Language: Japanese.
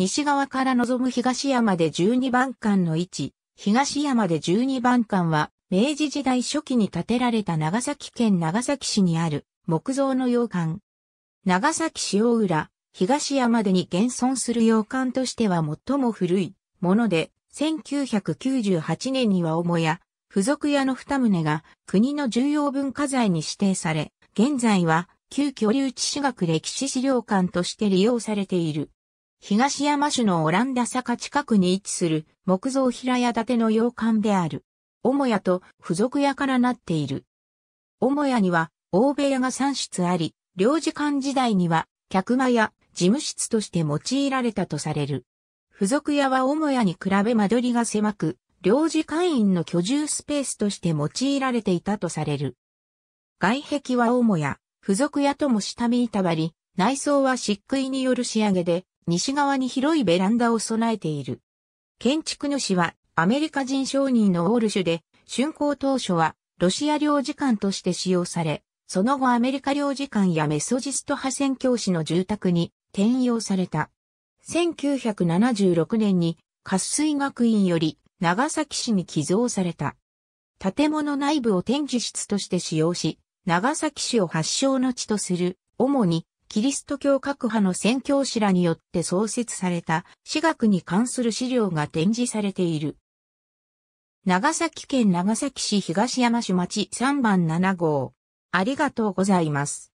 西側から望む東山で12番館の位置、東山で12番館は、明治時代初期に建てられた長崎県長崎市にある木造の洋館。長崎市大浦、東山でに現存する洋館としては最も古いもので、1998年には母屋、付属屋の二棟が国の重要文化財に指定され、現在は旧居留地私学歴史資料館として利用されている。東山市のオランダ坂近くに位置する木造平屋建ての洋館である。母屋と付属屋からなっている。母屋には大部屋が3室あり、領事館時代には客間や事務室として用いられたとされる。付属屋は母屋に比べ間取りが狭く、領事館員の居住スペースとして用いられていたとされる。外壁は母屋、付属屋とも下見板張り、内装は漆喰による仕上げで、西側に広いベランダを備えている。建築主はアメリカ人商人のオールシュで、竣工当初はロシア領事館として使用され、その後アメリカ領事館やメソジスト派宣教師の住宅に転用された。1976年に滑水学院より長崎市に寄贈された。建物内部を展示室として使用し、長崎市を発祥の地とする、主にキリスト教各派の宣教師らによって創設された私学に関する資料が展示されている。長崎県長崎市東山市町3番7号。ありがとうございます。